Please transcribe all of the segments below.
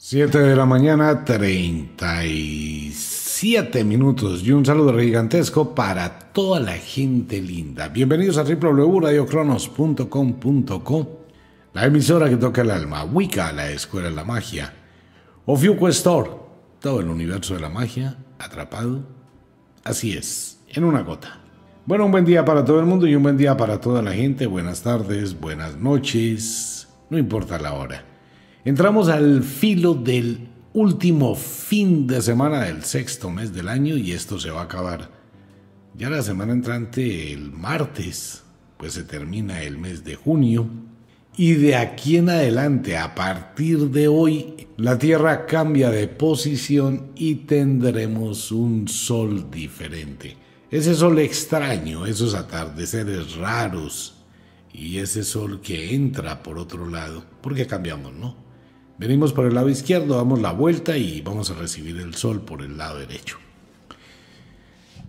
7 de la mañana, 37 minutos y un saludo gigantesco para toda la gente linda. Bienvenidos a www.radiocronos.com.co, la emisora que toca el alma, Wicca, la escuela de la magia, Ofiuco Store, todo el universo de la magia atrapado. Así es en una gota. Bueno, un buen día para todo el mundo y un buen día para toda la gente. Buenas tardes, buenas noches, no importa la hora. Entramos al filo del último fin de semana del sexto mes del año y esto se va a acabar. Ya la semana entrante, el martes, pues se termina el mes de junio. Y de aquí en adelante, a partir de hoy, la Tierra cambia de posición y tendremos un sol diferente. Ese sol extraño, esos atardeceres raros y ese sol que entra por otro lado, ¿Por qué cambiamos, ¿no? Venimos por el lado izquierdo, damos la vuelta y vamos a recibir el sol por el lado derecho.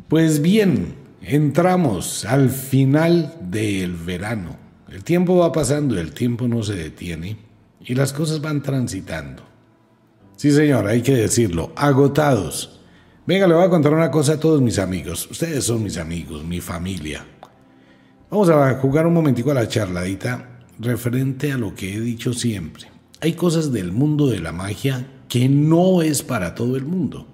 Pues bien, entramos al final del verano. El tiempo va pasando, el tiempo no se detiene y las cosas van transitando. Sí, señor, hay que decirlo, agotados Venga, le voy a contar una cosa a todos mis amigos. Ustedes son mis amigos, mi familia. Vamos a jugar un momentico a la charladita referente a lo que he dicho siempre. Hay cosas del mundo de la magia que no es para todo el mundo.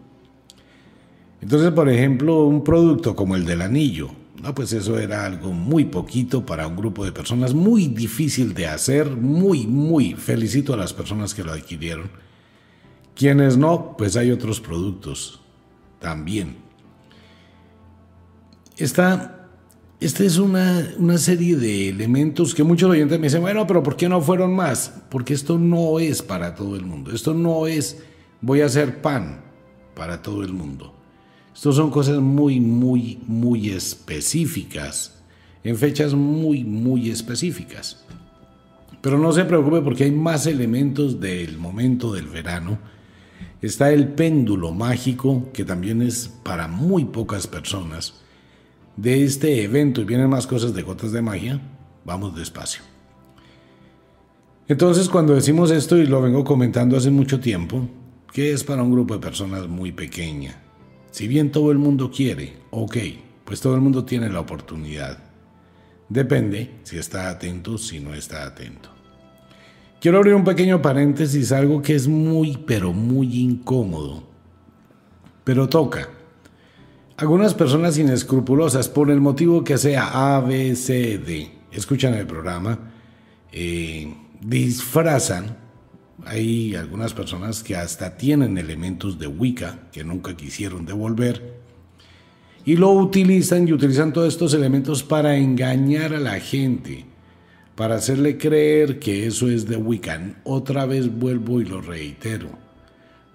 Entonces, por ejemplo, un producto como el del anillo, no, pues eso era algo muy poquito para un grupo de personas, muy difícil de hacer, muy, muy felicito a las personas que lo adquirieron. Quienes no, pues hay otros productos también. Esta, esta es una, serie de elementos que muchos oyentes me dicen, bueno, pero ¿por qué no fueron más? Porque esto no es para todo el mundo. Esto no es voy a hacer pan para todo el mundo. ...estos son cosas muy, muy, muy específicas, en fechas muy, muy específicas. Pero no se preocupe porque hay más elementos del momento del verano está el péndulo mágico, que también es para muy pocas personas, de este evento. Y vienen más cosas de gotas de magia. Vamos despacio. Entonces, cuando decimos esto, y lo vengo comentando hace mucho tiempo, que es para un grupo de personas muy pequeña. Si bien todo el mundo quiere, ok, pues todo el mundo tiene la oportunidad. Depende si está atento, si no está atento. Quiero abrir un pequeño paréntesis, algo que es muy, pero muy incómodo. Pero toca. Algunas personas inescrupulosas, por el motivo que sea A, B, C, D, escuchan el programa, eh, disfrazan. Hay algunas personas que hasta tienen elementos de Wicca que nunca quisieron devolver y lo utilizan y utilizan todos estos elementos para engañar a la gente para hacerle creer que eso es de Wiccan, otra vez vuelvo y lo reitero.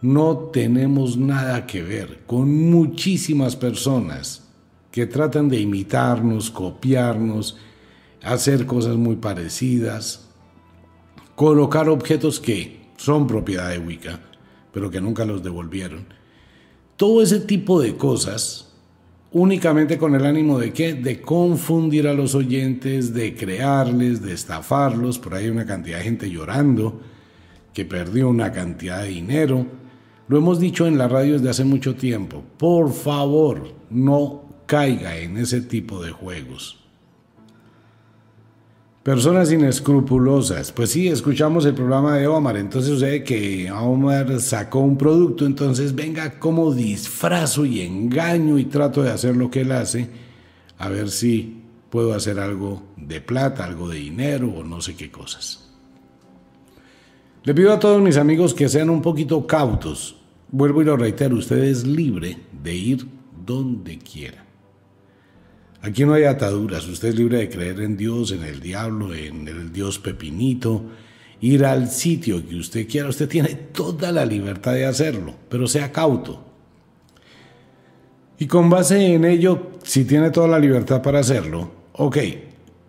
No tenemos nada que ver con muchísimas personas que tratan de imitarnos, copiarnos, hacer cosas muy parecidas, colocar objetos que son propiedad de Wicca, pero que nunca los devolvieron. Todo ese tipo de cosas únicamente con el ánimo de qué? De confundir a los oyentes, de crearles, de estafarlos. Por ahí hay una cantidad de gente llorando que perdió una cantidad de dinero. Lo hemos dicho en la radio desde hace mucho tiempo. Por favor, no caiga en ese tipo de juegos. Personas inescrupulosas. Pues sí, escuchamos el programa de Omar. Entonces sucede que Omar sacó un producto. Entonces venga, como disfrazo y engaño y trato de hacer lo que él hace. A ver si puedo hacer algo de plata, algo de dinero o no sé qué cosas. Le pido a todos mis amigos que sean un poquito cautos. Vuelvo y lo reitero, usted es libre de ir donde quiera. Aquí no hay ataduras, usted es libre de creer en Dios, en el diablo, en el Dios Pepinito, ir al sitio que usted quiera, usted tiene toda la libertad de hacerlo, pero sea cauto. Y con base en ello, si tiene toda la libertad para hacerlo, ok,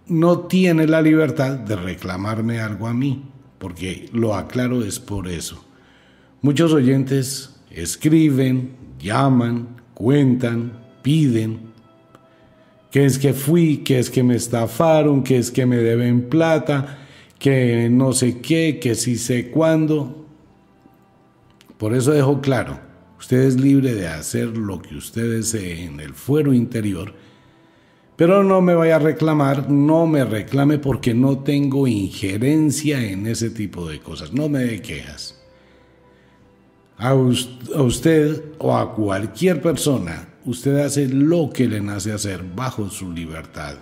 no tiene la libertad de reclamarme algo a mí, porque lo aclaro es por eso. Muchos oyentes escriben, llaman, cuentan, piden, que es que fui, que es que me estafaron, que es que me deben plata, que no sé qué, que sí sé cuándo. Por eso dejo claro, usted es libre de hacer lo que usted desee en el fuero interior, pero no me vaya a reclamar, no me reclame porque no tengo injerencia en ese tipo de cosas, no me dé quejas. A usted o a cualquier persona usted hace lo que le nace hacer bajo su libertad.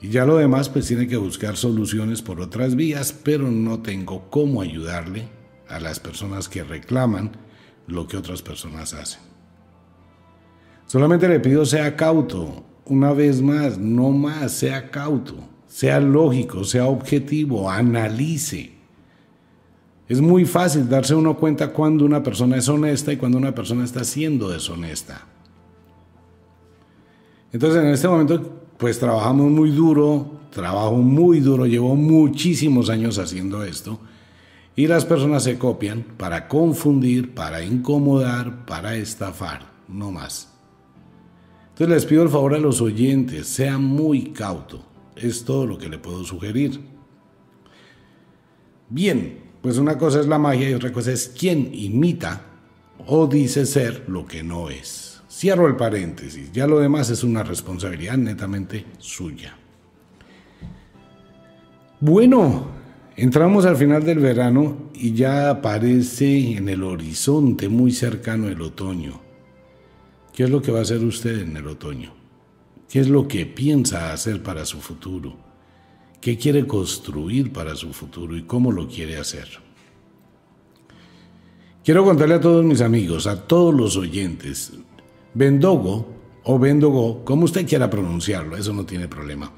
Y ya lo demás, pues tiene que buscar soluciones por otras vías, pero no tengo cómo ayudarle a las personas que reclaman lo que otras personas hacen. Solamente le pido sea cauto, una vez más, no más, sea cauto, sea lógico, sea objetivo, analice. Es muy fácil darse uno cuenta cuando una persona es honesta y cuando una persona está siendo deshonesta. Entonces en este momento pues trabajamos muy duro, trabajo muy duro, llevo muchísimos años haciendo esto y las personas se copian para confundir, para incomodar, para estafar, no más. Entonces les pido el favor a los oyentes, sean muy cauto. es todo lo que le puedo sugerir. Bien, pues una cosa es la magia y otra cosa es quien imita o dice ser lo que no es. Cierro el paréntesis, ya lo demás es una responsabilidad netamente suya. Bueno, entramos al final del verano y ya aparece en el horizonte muy cercano el otoño. ¿Qué es lo que va a hacer usted en el otoño? ¿Qué es lo que piensa hacer para su futuro? qué quiere construir para su futuro y cómo lo quiere hacer. Quiero contarle a todos mis amigos, a todos los oyentes, Bendogo o Bendogo, como usted quiera pronunciarlo, eso no tiene problema.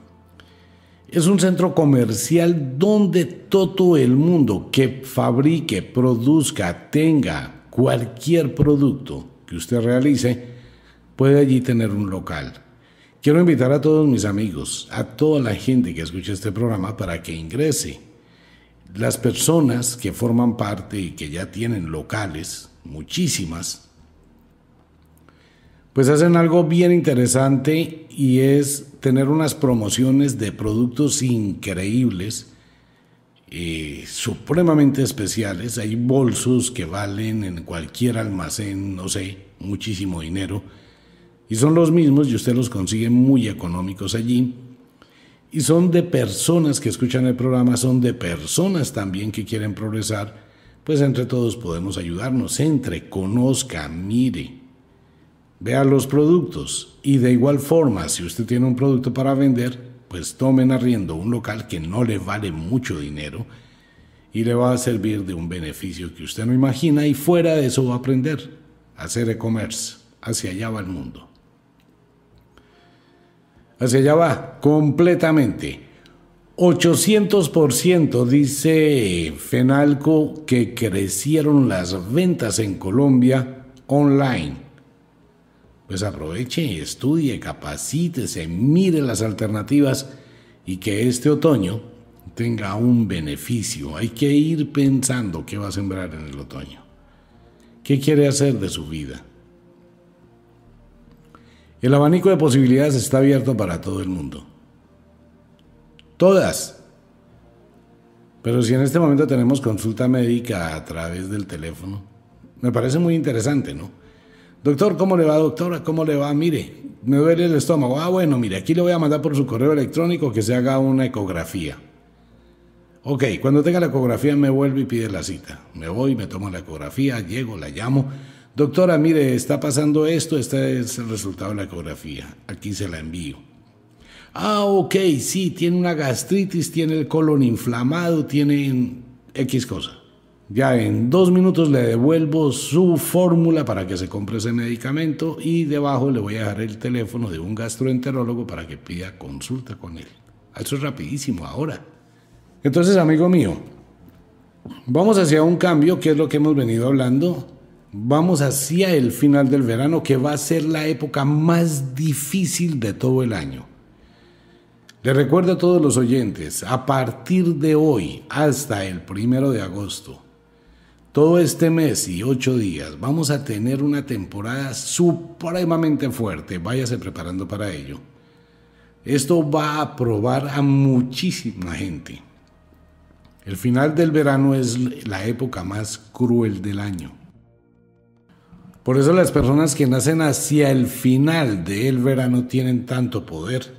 Es un centro comercial donde todo el mundo que fabrique, produzca, tenga cualquier producto que usted realice, puede allí tener un local. Quiero invitar a todos mis amigos, a toda la gente que escucha este programa para que ingrese. Las personas que forman parte y que ya tienen locales, muchísimas, pues hacen algo bien interesante y es tener unas promociones de productos increíbles, eh, supremamente especiales. Hay bolsos que valen en cualquier almacén, no sé, muchísimo dinero y son los mismos y usted los consigue muy económicos allí. Y son de personas que escuchan el programa, son de personas también que quieren progresar. Pues entre todos podemos ayudarnos. Entre, conozca, mire. Vea los productos. Y de igual forma, si usted tiene un producto para vender, pues tomen arriendo un local que no le vale mucho dinero y le va a servir de un beneficio que usted no imagina y fuera de eso va a aprender a hacer e-commerce. Hacia allá va el mundo hacia allá va, completamente. 800% dice Fenalco que crecieron las ventas en Colombia online. Pues aproveche, estudie, capacítese, mire las alternativas y que este otoño tenga un beneficio. Hay que ir pensando qué va a sembrar en el otoño. ¿Qué quiere hacer de su vida? El abanico de posibilidades está abierto para todo el mundo. Todas. Pero si en este momento tenemos consulta médica a través del teléfono, me parece muy interesante, ¿no? Doctor, ¿cómo le va, doctora? ¿Cómo le va? Mire, me duele el estómago. Ah, bueno, mire, aquí le voy a mandar por su correo electrónico que se haga una ecografía. Ok, cuando tenga la ecografía me vuelve y pide la cita. Me voy, me tomo la ecografía, llego, la llamo. Doctora, mire, está pasando esto, este es el resultado de la ecografía, aquí se la envío. Ah, ok, sí, tiene una gastritis, tiene el colon inflamado, tiene X cosa. Ya en dos minutos le devuelvo su fórmula para que se compre ese medicamento y debajo le voy a dejar el teléfono de un gastroenterólogo para que pida consulta con él. Ah, eso es rapidísimo ahora. Entonces, amigo mío, vamos hacia un cambio, que es lo que hemos venido hablando, Vamos hacia el final del verano, que va a ser la época más difícil de todo el año. Les recuerdo a todos los oyentes, a partir de hoy hasta el primero de agosto, todo este mes y ocho días vamos a tener una temporada supremamente fuerte. Váyase preparando para ello. Esto va a probar a muchísima gente. El final del verano es la época más cruel del año. Por eso las personas que nacen hacia el final del verano tienen tanto poder,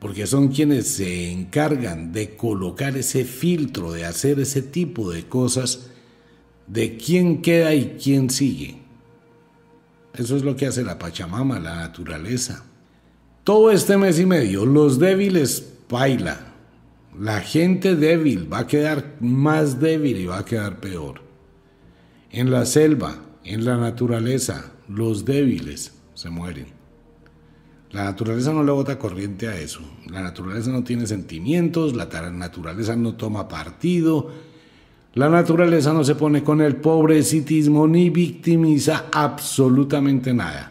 porque son quienes se encargan de colocar ese filtro, de hacer ese tipo de cosas, de quién queda y quién sigue. Eso es lo que hace la Pachamama, la naturaleza. Todo este mes y medio, los débiles bailan. La gente débil va a quedar más débil y va a quedar peor. En la selva, en la naturaleza, los débiles se mueren. La naturaleza no le bota corriente a eso. La naturaleza no tiene sentimientos, la naturaleza no toma partido, la naturaleza no se pone con el pobrecitismo ni victimiza absolutamente nada.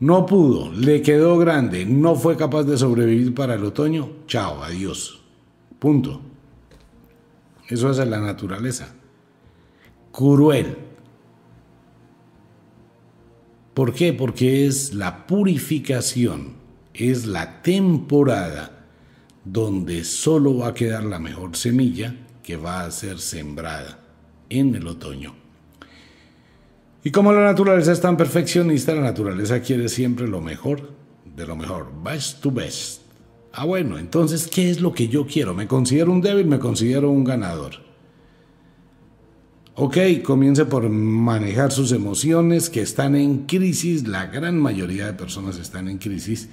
No pudo, le quedó grande, no fue capaz de sobrevivir para el otoño. Chao, adiós. Punto. Eso hace la naturaleza cruel. ¿Por qué? Porque es la purificación, es la temporada donde solo va a quedar la mejor semilla que va a ser sembrada en el otoño. Y como la naturaleza es tan perfeccionista, la naturaleza quiere siempre lo mejor de lo mejor, best to best. Ah, bueno, entonces, ¿qué es lo que yo quiero? ¿Me considero un débil? ¿Me considero un ganador? Ok, comience por manejar sus emociones que están en crisis, la gran mayoría de personas están en crisis.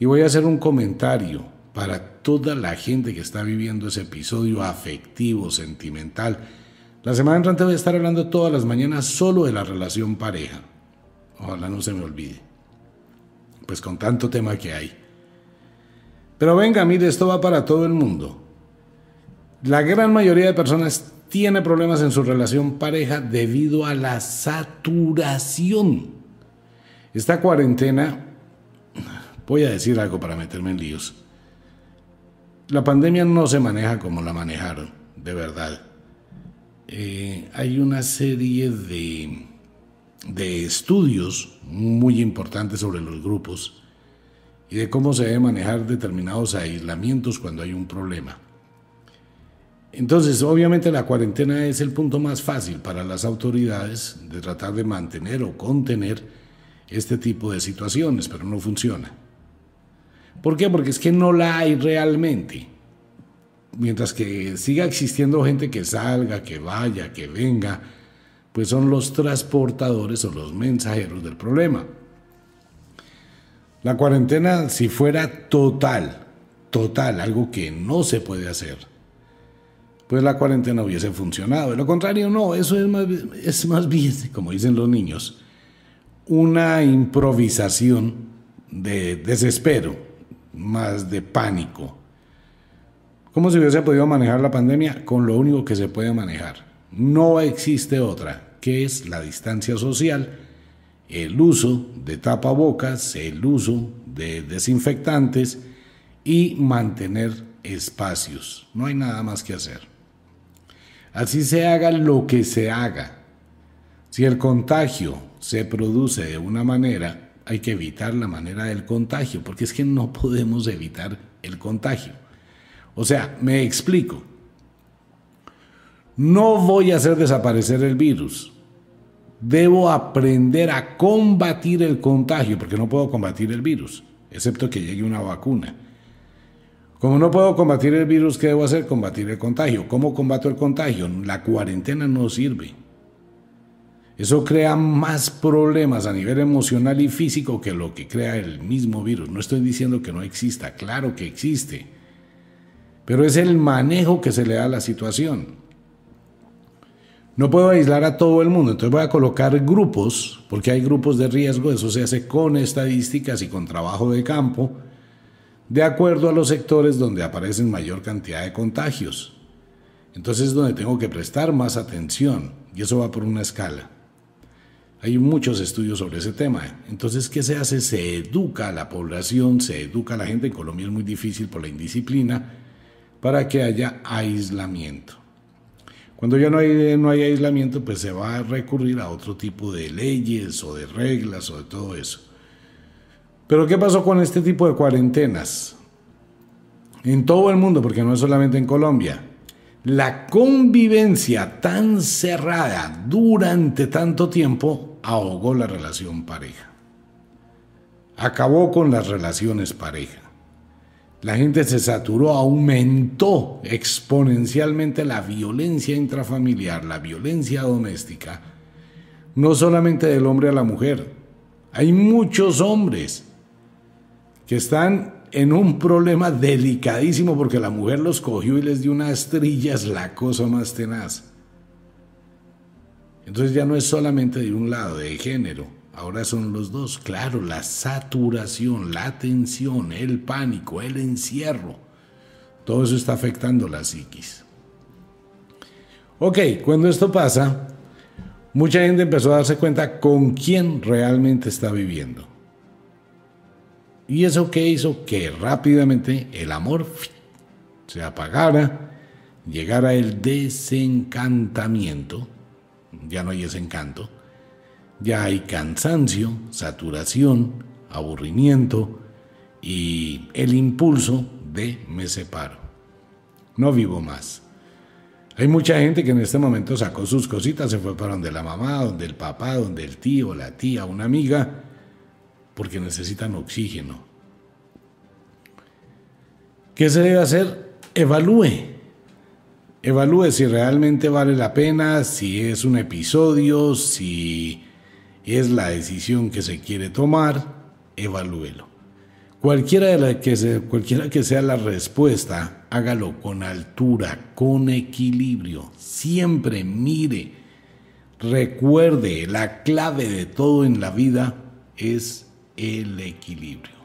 Y voy a hacer un comentario para toda la gente que está viviendo ese episodio afectivo, sentimental. La semana entrante voy a estar hablando todas las mañanas solo de la relación pareja. Ojalá no se me olvide. Pues con tanto tema que hay. Pero venga, mire, esto va para todo el mundo. La gran mayoría de personas tiene problemas en su relación pareja debido a la saturación. Esta cuarentena, voy a decir algo para meterme en líos. La pandemia no se maneja como la manejaron, de verdad. Eh, hay una serie de, de estudios muy importantes sobre los grupos y de cómo se debe manejar determinados aislamientos cuando hay un problema. Entonces, obviamente la cuarentena es el punto más fácil para las autoridades de tratar de mantener o contener este tipo de situaciones, pero no funciona. ¿Por qué? Porque es que no la hay realmente. Mientras que siga existiendo gente que salga, que vaya, que venga, pues son los transportadores o los mensajeros del problema. La cuarentena, si fuera total, total, algo que no se puede hacer, pues la cuarentena hubiese funcionado. De lo contrario, no, eso es más, es más bien, como dicen los niños, una improvisación de desespero, más de pánico. ¿Cómo se hubiese podido manejar la pandemia? Con lo único que se puede manejar. No existe otra, que es la distancia social, el uso de tapabocas, el uso de desinfectantes y mantener espacios. No hay nada más que hacer. Así se haga lo que se haga. Si el contagio se produce de una manera, hay que evitar la manera del contagio, porque es que no podemos evitar el contagio. O sea, me explico. No voy a hacer desaparecer el virus. Debo aprender a combatir el contagio, porque no puedo combatir el virus, excepto que llegue una vacuna. Como no puedo combatir el virus, ¿qué debo hacer? Combatir el contagio. ¿Cómo combato el contagio? La cuarentena no sirve. Eso crea más problemas a nivel emocional y físico que lo que crea el mismo virus. No estoy diciendo que no exista, claro que existe. Pero es el manejo que se le da a la situación. No puedo aislar a todo el mundo, entonces voy a colocar grupos, porque hay grupos de riesgo, eso se hace con estadísticas y con trabajo de campo de acuerdo a los sectores donde aparecen mayor cantidad de contagios. Entonces es donde tengo que prestar más atención y eso va por una escala. Hay muchos estudios sobre ese tema. Entonces, ¿qué se hace? Se educa a la población, se educa a la gente. En Colombia es muy difícil por la indisciplina para que haya aislamiento. Cuando ya no hay, no hay aislamiento, pues se va a recurrir a otro tipo de leyes o de reglas o de todo eso. Pero ¿qué pasó con este tipo de cuarentenas? En todo el mundo, porque no es solamente en Colombia. La convivencia tan cerrada durante tanto tiempo ahogó la relación pareja. Acabó con las relaciones pareja. La gente se saturó, aumentó exponencialmente la violencia intrafamiliar, la violencia doméstica, no solamente del hombre a la mujer. Hay muchos hombres que están en un problema delicadísimo porque la mujer los cogió y les dio unas trillas, la cosa más tenaz. Entonces ya no es solamente de un lado, de género, ahora son los dos. Claro, la saturación, la tensión, el pánico, el encierro, todo eso está afectando la psiquis. Ok, cuando esto pasa, mucha gente empezó a darse cuenta con quién realmente está viviendo. Y eso que hizo que rápidamente el amor se apagara, llegara el desencantamiento, ya no hay desencanto, ya hay cansancio, saturación, aburrimiento y el impulso de me separo. No vivo más. Hay mucha gente que en este momento sacó sus cositas, se fue para donde la mamá, donde el papá, donde el tío, la tía, una amiga, porque necesitan oxígeno. ¿Qué se debe hacer? Evalúe. Evalúe si realmente vale la pena, si es un episodio, si es la decisión que se quiere tomar, evalúelo. Cualquiera, cualquiera que sea la respuesta, hágalo con altura, con equilibrio. Siempre mire, recuerde, la clave de todo en la vida es el equilibrio.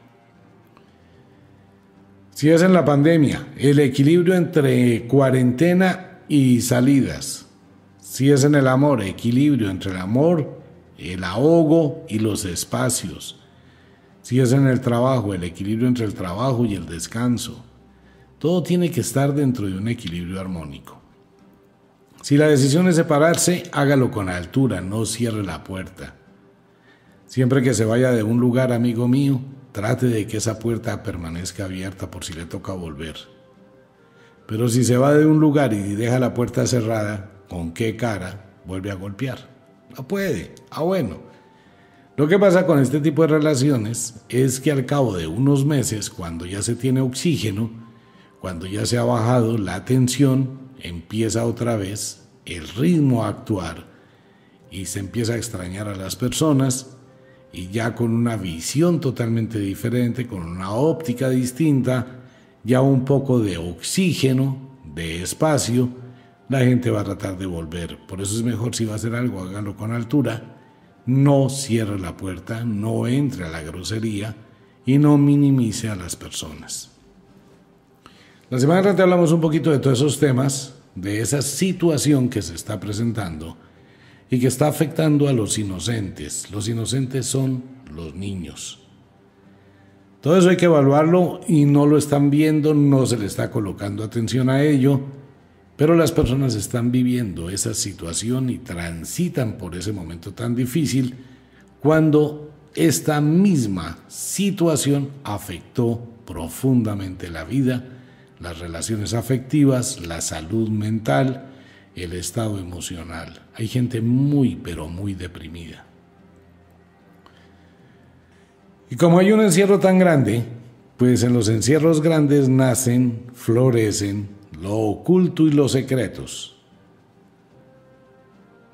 Si es en la pandemia, el equilibrio entre cuarentena y salidas. Si es en el amor, equilibrio entre el amor, el ahogo y los espacios. Si es en el trabajo, el equilibrio entre el trabajo y el descanso. Todo tiene que estar dentro de un equilibrio armónico. Si la decisión es separarse, hágalo con altura, no cierre la puerta. Siempre que se vaya de un lugar, amigo mío, trate de que esa puerta permanezca abierta por si le toca volver. Pero si se va de un lugar y deja la puerta cerrada, ¿con qué cara vuelve a golpear? No puede. Ah, bueno. Lo que pasa con este tipo de relaciones es que al cabo de unos meses, cuando ya se tiene oxígeno, cuando ya se ha bajado la tensión, empieza otra vez el ritmo a actuar y se empieza a extrañar a las personas y ya con una visión totalmente diferente, con una óptica distinta, ya un poco de oxígeno, de espacio, la gente va a tratar de volver. Por eso es mejor si va a hacer algo, hágalo con altura. No cierre la puerta, no entre a la grosería y no minimice a las personas. La semana que hablamos un poquito de todos esos temas, de esa situación que se está presentando y que está afectando a los inocentes. Los inocentes son los niños. Todo eso hay que evaluarlo y no lo están viendo, no se le está colocando atención a ello, pero las personas están viviendo esa situación y transitan por ese momento tan difícil cuando esta misma situación afectó profundamente la vida, las relaciones afectivas, la salud mental, el estado emocional. Hay gente muy, pero muy deprimida. Y como hay un encierro tan grande, pues en los encierros grandes nacen, florecen lo oculto y los secretos.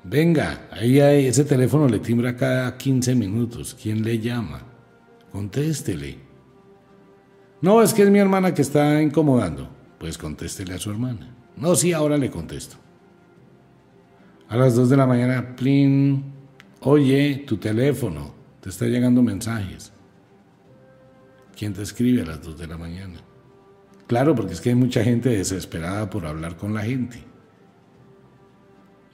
Venga, ahí hay, ese teléfono le timbra cada 15 minutos. ¿Quién le llama? Contéstele. No, es que es mi hermana que está incomodando. Pues contéstele a su hermana. No, sí, ahora le contesto. A las 2 de la mañana, plin, oye tu teléfono, te está llegando mensajes. ¿Quién te escribe a las 2 de la mañana? Claro, porque es que hay mucha gente desesperada por hablar con la gente.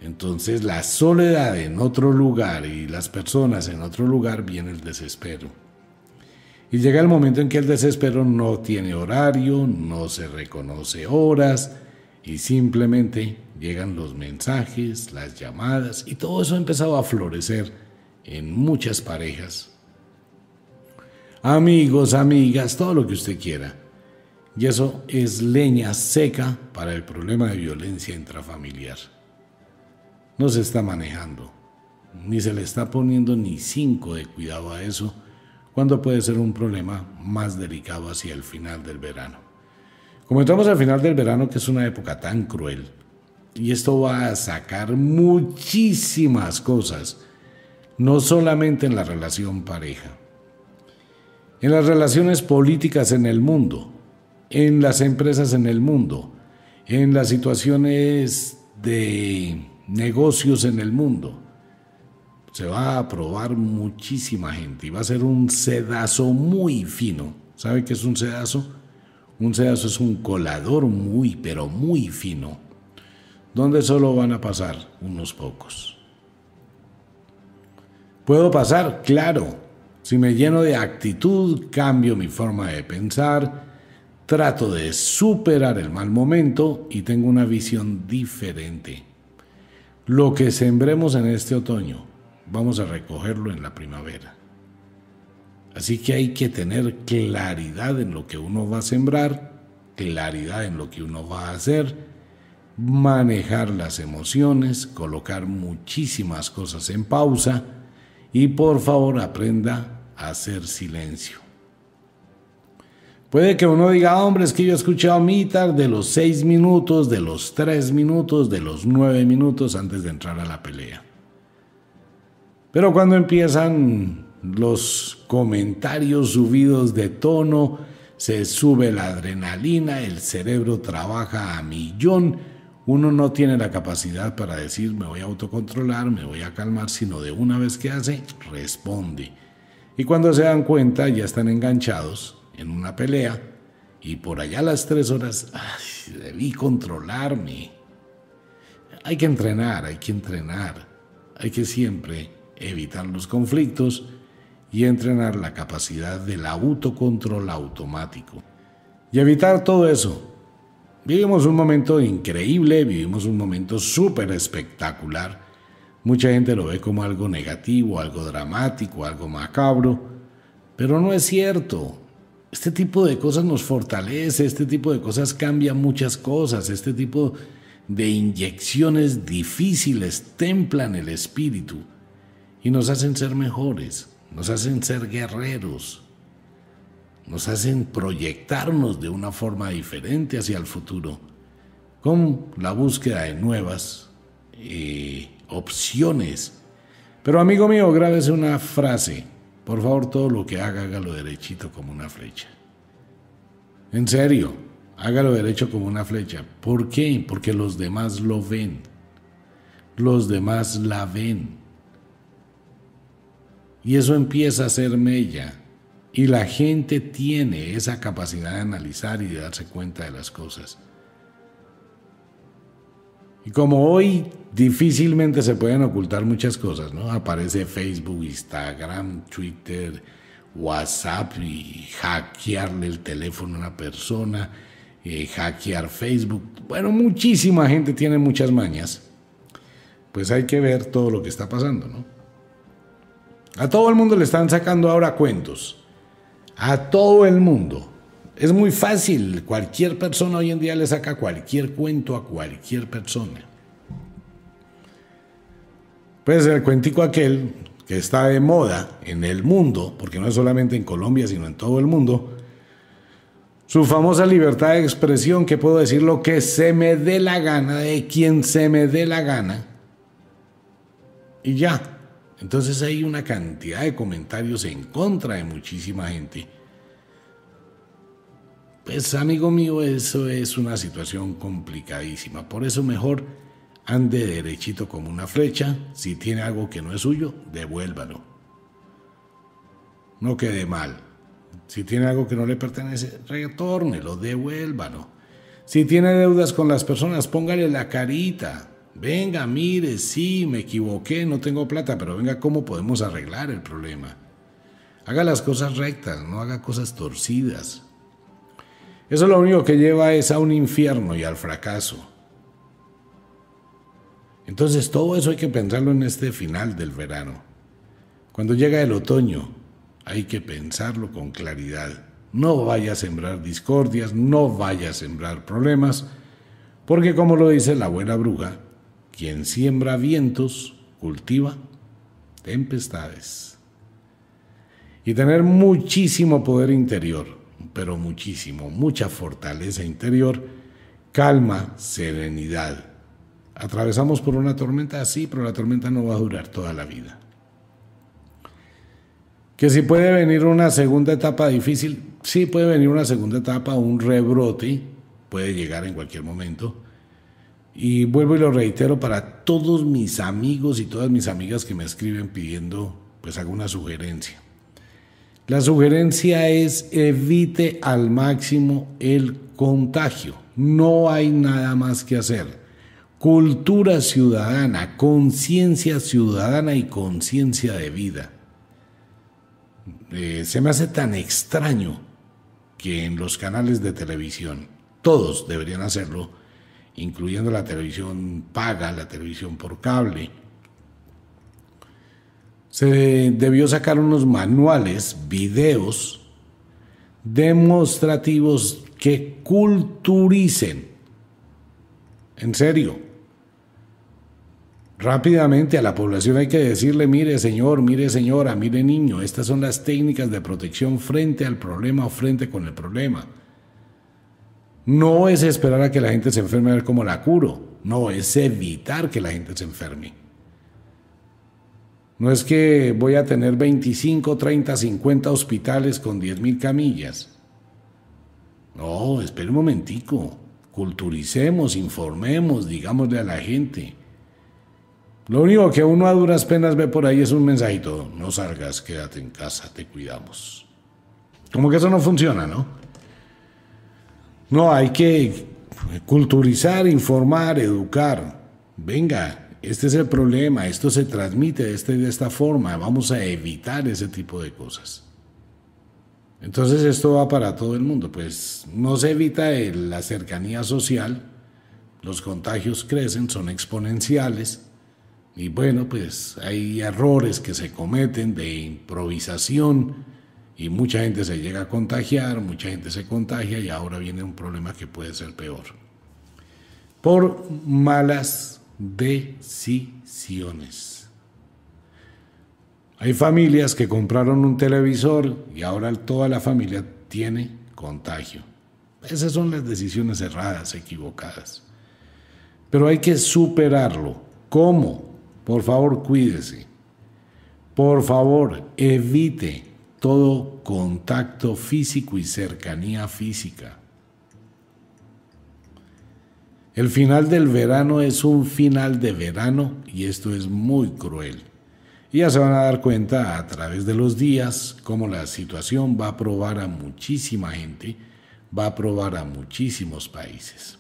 Entonces la soledad en otro lugar y las personas en otro lugar viene el desespero. Y llega el momento en que el desespero no tiene horario, no se reconoce horas, y simplemente llegan los mensajes, las llamadas y todo eso ha empezado a florecer en muchas parejas. Amigos, amigas, todo lo que usted quiera. Y eso es leña seca para el problema de violencia intrafamiliar. No se está manejando, ni se le está poniendo ni cinco de cuidado a eso, cuando puede ser un problema más delicado hacia el final del verano. Comentamos al final del verano, que es una época tan cruel, y esto va a sacar muchísimas cosas, no solamente en la relación pareja, en las relaciones políticas en el mundo, en las empresas en el mundo, en las situaciones de negocios en el mundo. Se va a probar muchísima gente y va a ser un sedazo muy fino. ¿Sabe qué es un sedazo? Un sedazo es un colador muy, pero muy fino, donde solo van a pasar unos pocos. ¿Puedo pasar? Claro. Si me lleno de actitud, cambio mi forma de pensar, trato de superar el mal momento y tengo una visión diferente. Lo que sembremos en este otoño, vamos a recogerlo en la primavera. Así que hay que tener claridad en lo que uno va a sembrar, claridad en lo que uno va a hacer, manejar las emociones, colocar muchísimas cosas en pausa y por favor aprenda a hacer silencio. Puede que uno diga, ah, hombre, es que yo he escuchado mitad de los seis minutos, de los tres minutos, de los nueve minutos antes de entrar a la pelea. Pero cuando empiezan los comentarios subidos de tono, se sube la adrenalina, el cerebro trabaja a millón, uno no tiene la capacidad para decir me voy a autocontrolar, me voy a calmar, sino de una vez que hace, responde. Y cuando se dan cuenta ya están enganchados en una pelea y por allá las tres horas, debí controlarme. Hay que entrenar, hay que entrenar, hay que siempre evitar los conflictos y entrenar la capacidad del autocontrol automático. Y evitar todo eso. Vivimos un momento increíble, vivimos un momento súper espectacular. Mucha gente lo ve como algo negativo, algo dramático, algo macabro, pero no es cierto. Este tipo de cosas nos fortalece, este tipo de cosas cambia muchas cosas, este tipo de inyecciones difíciles templan el espíritu y nos hacen ser mejores nos hacen ser guerreros, nos hacen proyectarnos de una forma diferente hacia el futuro, con la búsqueda de nuevas eh, opciones. Pero amigo mío, grábese una frase. Por favor, todo lo que haga, hágalo derechito como una flecha. En serio, hágalo derecho como una flecha. ¿Por qué? Porque los demás lo ven. Los demás la ven. Y eso empieza a ser mella. Y la gente tiene esa capacidad de analizar y de darse cuenta de las cosas. Y como hoy difícilmente se pueden ocultar muchas cosas, ¿no? Aparece Facebook, Instagram, Twitter, WhatsApp y hackearle el teléfono a una persona, eh, hackear Facebook. Bueno, muchísima gente tiene muchas mañas. Pues hay que ver todo lo que está pasando, ¿no? A todo el mundo le están sacando ahora cuentos. A todo el mundo. Es muy fácil. Cualquier persona hoy en día le saca cualquier cuento a cualquier persona. Pues el cuentico aquel que está de moda en el mundo, porque no es solamente en Colombia, sino en todo el mundo, su famosa libertad de expresión, que puedo decir lo que se me dé la gana, de quien se me dé la gana, y ya. Entonces hay una cantidad de comentarios en contra de muchísima gente. Pues amigo mío, eso es una situación complicadísima. Por eso mejor ande derechito como una flecha. Si tiene algo que no es suyo, devuélvalo. No quede mal. Si tiene algo que no le pertenece, retórnelo, devuélvalo. Si tiene deudas con las personas, póngale la carita. Venga, mire, sí, me equivoqué, no tengo plata, pero venga, ¿cómo podemos arreglar el problema? Haga las cosas rectas, no haga cosas torcidas. Eso lo único que lleva es a un infierno y al fracaso. Entonces todo eso hay que pensarlo en este final del verano. Cuando llega el otoño, hay que pensarlo con claridad. No vaya a sembrar discordias, no vaya a sembrar problemas, porque como lo dice la buena bruja, quien siembra vientos, cultiva tempestades. Y tener muchísimo poder interior, pero muchísimo, mucha fortaleza interior, calma, serenidad. Atravesamos por una tormenta así, pero la tormenta no va a durar toda la vida. Que si puede venir una segunda etapa difícil, sí puede venir una segunda etapa, un rebrote, puede llegar en cualquier momento, y vuelvo y lo reitero para todos mis amigos y todas mis amigas que me escriben pidiendo pues alguna sugerencia. La sugerencia es evite al máximo el contagio. No hay nada más que hacer. Cultura ciudadana, conciencia ciudadana y conciencia de vida. Eh, se me hace tan extraño que en los canales de televisión, todos deberían hacerlo, incluyendo la televisión paga, la televisión por cable. Se debió sacar unos manuales, videos demostrativos que culturicen. En serio. Rápidamente a la población hay que decirle, mire señor, mire señora, mire niño, estas son las técnicas de protección frente al problema o frente con el problema. No es esperar a que la gente se enferme a ver cómo la curo. No, es evitar que la gente se enferme. No es que voy a tener 25, 30, 50 hospitales con 10.000 camillas. No, espere un momentico. Culturicemos, informemos, digámosle a la gente. Lo único que uno a duras penas ve por ahí es un mensajito. No salgas, quédate en casa, te cuidamos. Como que eso no funciona, ¿no? No, hay que culturizar, informar, educar. Venga, este es el problema, esto se transmite de, este, de esta forma, vamos a evitar ese tipo de cosas. Entonces esto va para todo el mundo, pues no se evita la cercanía social, los contagios crecen, son exponenciales, y bueno, pues hay errores que se cometen de improvisación, y mucha gente se llega a contagiar, mucha gente se contagia y ahora viene un problema que puede ser peor. Por malas decisiones. Hay familias que compraron un televisor y ahora toda la familia tiene contagio. Esas son las decisiones erradas, equivocadas. Pero hay que superarlo. ¿Cómo? Por favor, cuídese. Por favor, evite todo contacto físico y cercanía física. El final del verano es un final de verano y esto es muy cruel. Y ya se van a dar cuenta a través de los días cómo la situación va a probar a muchísima gente, va a probar a muchísimos países.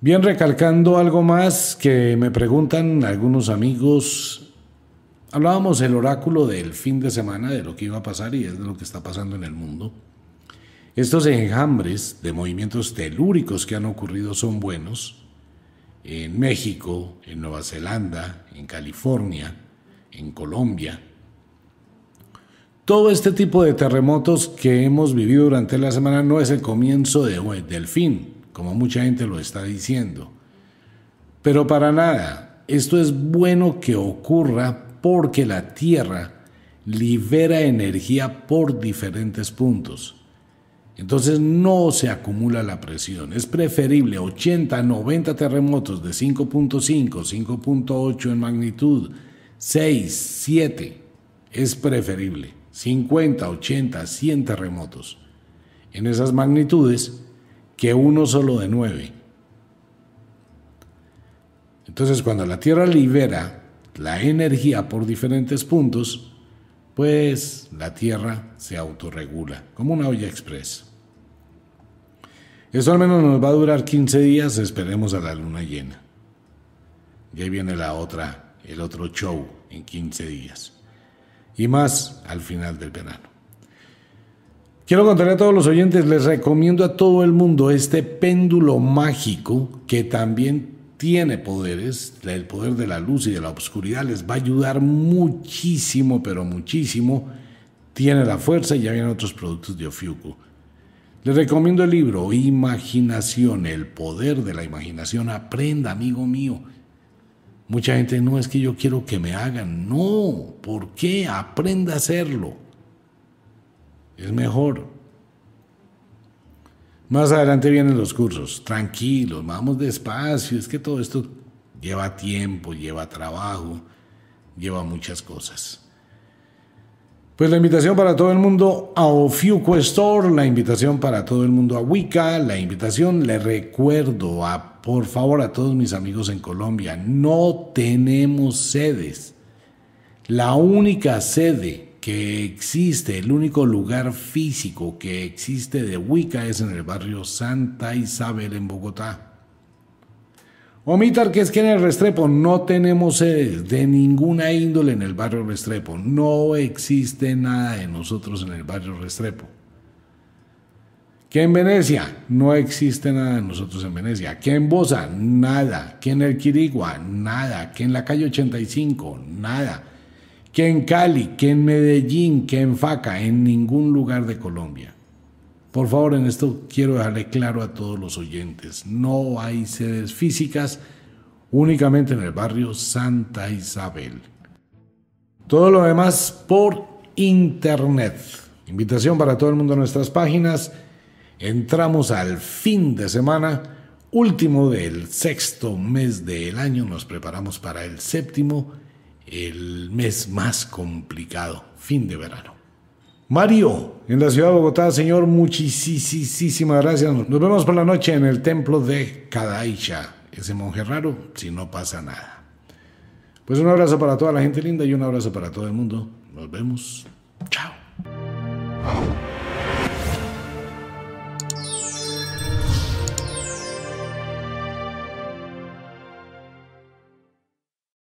Bien, recalcando algo más que me preguntan algunos amigos Hablábamos el oráculo del fin de semana, de lo que iba a pasar y es de lo que está pasando en el mundo. Estos enjambres de movimientos telúricos que han ocurrido son buenos en México, en Nueva Zelanda, en California, en Colombia. Todo este tipo de terremotos que hemos vivido durante la semana no es el comienzo del fin, como mucha gente lo está diciendo. Pero para nada, esto es bueno que ocurra porque la Tierra libera energía por diferentes puntos. Entonces no se acumula la presión. Es preferible 80, 90 terremotos de 5.5, 5.8 en magnitud, 6, 7. Es preferible 50, 80, 100 terremotos en esas magnitudes que uno solo de 9. Entonces cuando la Tierra libera la energía por diferentes puntos, pues la Tierra se autorregula, como una olla expresa. ESO al menos nos va a durar 15 días, esperemos a la luna llena. Y AHÍ viene la otra, el otro show en 15 días. Y más al final del verano. Quiero contarle a todos los oyentes, les recomiendo a todo el mundo este péndulo mágico que también tiene poderes, el poder de la luz y de la oscuridad les va a ayudar muchísimo, pero muchísimo. Tiene la fuerza y ya vienen otros productos de Ofiuco. Les recomiendo el libro Imaginación, el poder de la imaginación. Aprenda, amigo mío. Mucha gente no es que yo quiero que me hagan. No, ¿por qué? Aprenda a hacerlo. Es mejor. Más adelante vienen los cursos, tranquilos, vamos despacio, es que todo esto lleva tiempo, lleva trabajo, lleva muchas cosas. Pues la invitación para todo el mundo a Ofiuco Store, la invitación para todo el mundo a Wicca, la invitación, le recuerdo a por favor a todos mis amigos en Colombia, no tenemos sedes. La única sede que existe, el único lugar físico que existe de Wicca es en el barrio Santa Isabel en Bogotá. Omitar que es que en el Restrepo no tenemos sedes de ninguna índole en el barrio Restrepo. No existe nada de nosotros en el barrio Restrepo. Que en Venecia no existe nada de nosotros en Venecia. Que en Bosa nada. Que en el Quirigua nada. Que en la calle 85 nada que en Cali, que en Medellín, que en Faca, en ningún lugar de Colombia. Por favor, en esto quiero dejarle claro a todos los oyentes, no hay sedes físicas únicamente en el barrio Santa Isabel. Todo lo demás por internet. Invitación para todo el mundo a nuestras páginas. Entramos al fin de semana, último del sexto mes del año, nos preparamos para el séptimo el mes más complicado, fin de verano. Mario, en la ciudad de Bogotá, señor, muchísimas gracias. Nos vemos por la noche en el templo de Cadaicha, ese monje raro, si no pasa nada. Pues un abrazo para toda la gente linda y un abrazo para todo el mundo. Nos vemos. Chao.